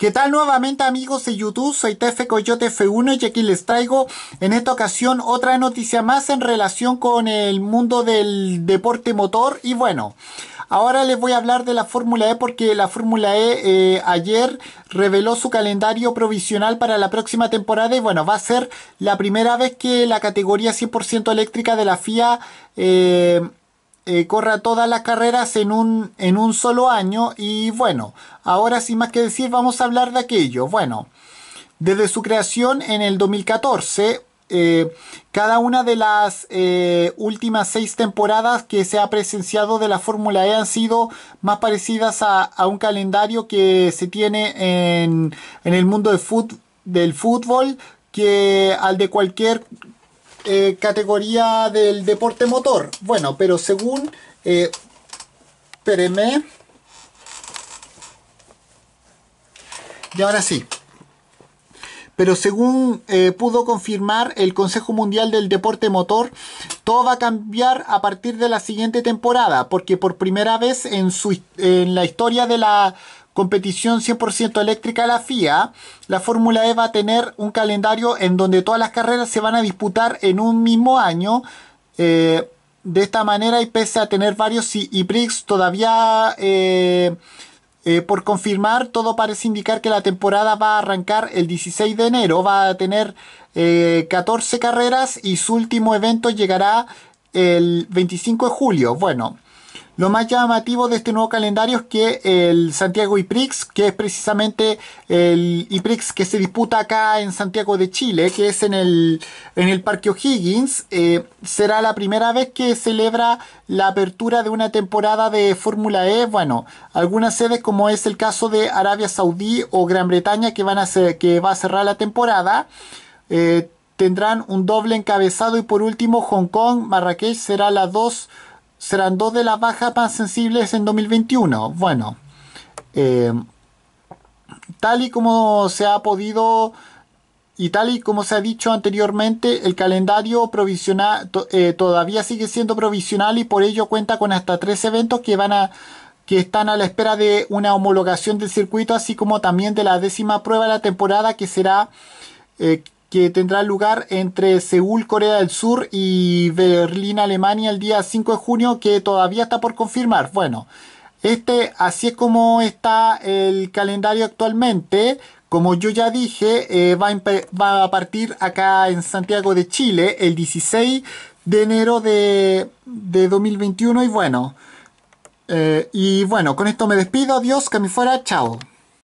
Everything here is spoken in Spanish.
¿Qué tal nuevamente amigos de YouTube? Soy TF Coyote F1 y aquí les traigo en esta ocasión otra noticia más en relación con el mundo del deporte motor y bueno, ahora les voy a hablar de la Fórmula E porque la Fórmula E eh, ayer reveló su calendario provisional para la próxima temporada y bueno, va a ser la primera vez que la categoría 100% eléctrica de la FIA eh, eh, corra todas las carreras en un, en un solo año y bueno, ahora sin más que decir vamos a hablar de aquello. Bueno, desde su creación en el 2014, eh, cada una de las eh, últimas seis temporadas que se ha presenciado de la Fórmula E han sido más parecidas a, un calendario que se tiene en, el mundo del fútbol que al de cualquier eh, categoría del deporte motor. Bueno, pero según... Eh, Y ahora sí. Pero según eh, pudo confirmar el Consejo Mundial del Deporte Motor, todo va a cambiar a partir de la siguiente temporada, porque por primera vez en, su, en la historia de la competición 100% eléctrica la FIA, la Fórmula E va a tener un calendario en donde todas las carreras se van a disputar en un mismo año. Eh, de esta manera y pese a tener varios bricks todavía eh, eh, por confirmar, todo parece indicar que la temporada va a arrancar el 16 de enero, va a tener 14 carreras y su último evento llegará el 25 de julio. Bueno, lo más llamativo de este nuevo calendario es que el Santiago IPRIX, que es precisamente el IPRIX que se disputa acá en Santiago de Chile, que es en el, Parque O'Higgins, eh, será la primera vez que celebra la apertura de una temporada de Fórmula E. Bueno, algunas sedes como es el caso de Arabia Saudí o Gran Bretaña que, van a que va a cerrar la temporada. Eh, tendrán un doble encabezado y por último Hong Kong, Marrakech será la dos serán dos de las bajas más sensibles en 2021. Bueno, eh, tal y como se ha podido y tal y como se ha dicho anteriormente, el calendario provisional eh, todavía sigue siendo provisional y por ello cuenta con hasta tres eventos que van a que están a la espera de una homologación del circuito, así como también de la décima prueba de la temporada que será eh, que tendrá lugar entre Seúl, Corea del Sur y Berlín, Alemania el día 5 de junio, que todavía está por confirmar. Bueno, este, así es como está el calendario actualmente. Como yo ya dije, eh, va, a partir acá en Santiago de Chile el 16 de enero de, 2021 y bueno. Eh, y bueno, con esto me despido. Adiós, que me fuera. Chao.